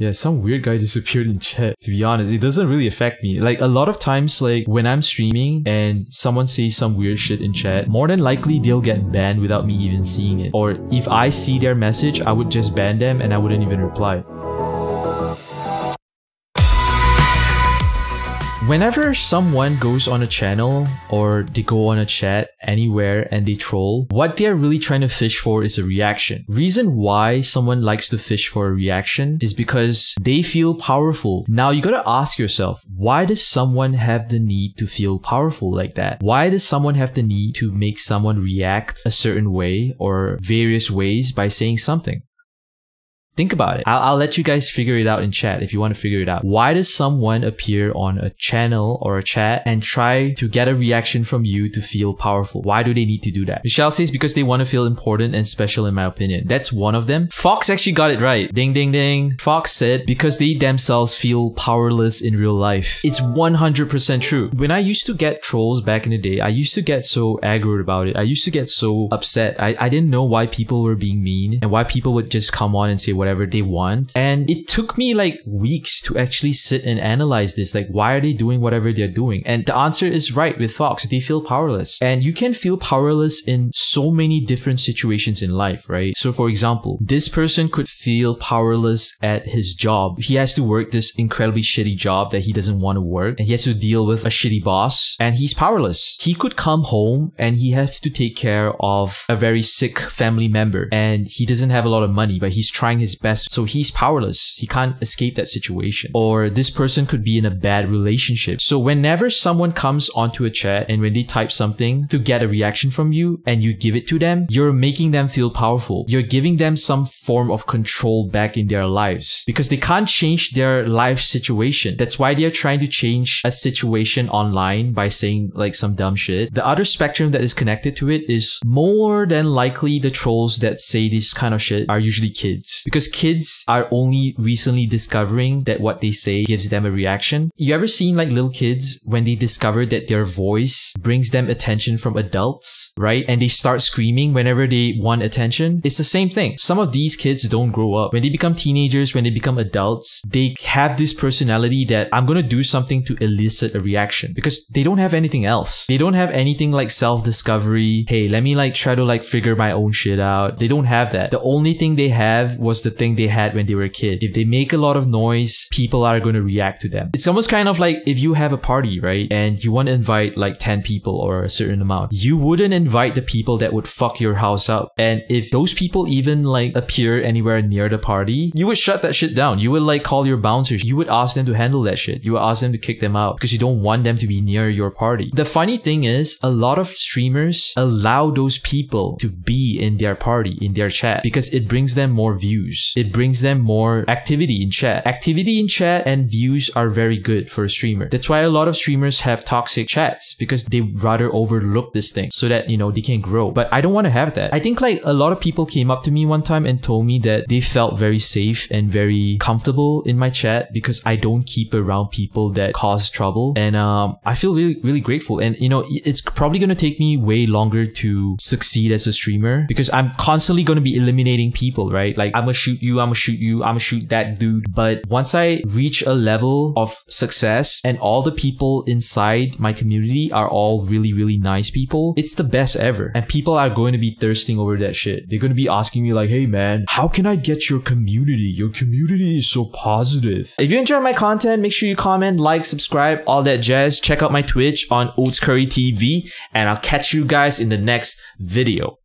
Yeah, some weird guy disappeared in chat. To be honest, it doesn't really affect me. Like a lot of times, like when I'm streaming and someone says some weird shit in chat, more than likely they'll get banned without me even seeing it. Or if I see their message, I would just ban them and I wouldn't even reply. Whenever someone goes on a channel or they go on a chat anywhere and they troll, what they are really trying to fish for is a reaction. Reason why someone likes to fish for a reaction is because they feel powerful. Now you gotta ask yourself, why does someone have the need to feel powerful like that? Why does someone have the need to make someone react a certain way or various ways by saying something? Think about it. I'll, I'll let you guys figure it out in chat if you want to figure it out. Why does someone appear on a channel or a chat and try to get a reaction from you to feel powerful? Why do they need to do that? Michelle says because they want to feel important and special in my opinion. That's one of them. Fox actually got it right. Ding ding ding. Fox said because they themselves feel powerless in real life. It's 100% true. When I used to get trolls back in the day, I used to get so aggro about it. I used to get so upset. I, I didn't know why people were being mean and why people would just come on and say whatever whatever they want. And it took me like weeks to actually sit and analyze this. Like, why are they doing whatever they're doing? And the answer is right with Fox. They feel powerless. And you can feel powerless in so many different situations in life, right? So for example, this person could feel powerless at his job. He has to work this incredibly shitty job that he doesn't want to work and he has to deal with a shitty boss and he's powerless. He could come home and he has to take care of a very sick family member and he doesn't have a lot of money, but he's trying his his best. So he's powerless. He can't escape that situation. Or this person could be in a bad relationship. So whenever someone comes onto a chat and when they type something to get a reaction from you and you give it to them, you're making them feel powerful. You're giving them some form of control back in their lives because they can't change their life situation. That's why they're trying to change a situation online by saying like some dumb shit. The other spectrum that is connected to it is more than likely the trolls that say this kind of shit are usually kids because because kids are only recently discovering that what they say gives them a reaction. You ever seen like little kids when they discover that their voice brings them attention from adults, right? And they start screaming whenever they want attention. It's the same thing. Some of these kids don't grow up. When they become teenagers, when they become adults, they have this personality that I'm going to do something to elicit a reaction because they don't have anything else. They don't have anything like self-discovery. Hey, let me like try to like figure my own shit out. They don't have that. The only thing they have was the the thing they had when they were a kid. If they make a lot of noise, people are going to react to them. It's almost kind of like if you have a party, right? And you want to invite like 10 people or a certain amount, you wouldn't invite the people that would fuck your house up. And if those people even like appear anywhere near the party, you would shut that shit down. You would like call your bouncers. You would ask them to handle that shit. You would ask them to kick them out because you don't want them to be near your party. The funny thing is a lot of streamers allow those people to be in their party, in their chat because it brings them more views views. It brings them more activity in chat. Activity in chat and views are very good for a streamer. That's why a lot of streamers have toxic chats because they rather overlook this thing so that, you know, they can grow. But I don't want to have that. I think like a lot of people came up to me one time and told me that they felt very safe and very comfortable in my chat because I don't keep around people that cause trouble. And um, I feel really, really grateful. And, you know, it's probably going to take me way longer to succeed as a streamer because I'm constantly going to be eliminating people, right? Like I'm a shoot you, I'm gonna shoot you, I'm gonna shoot that dude. But once I reach a level of success and all the people inside my community are all really, really nice people, it's the best ever. And people are going to be thirsting over that shit. They're going to be asking me like, hey man, how can I get your community? Your community is so positive. If you enjoy my content, make sure you comment, like, subscribe, all that jazz. Check out my Twitch on Oats Curry TV and I'll catch you guys in the next video.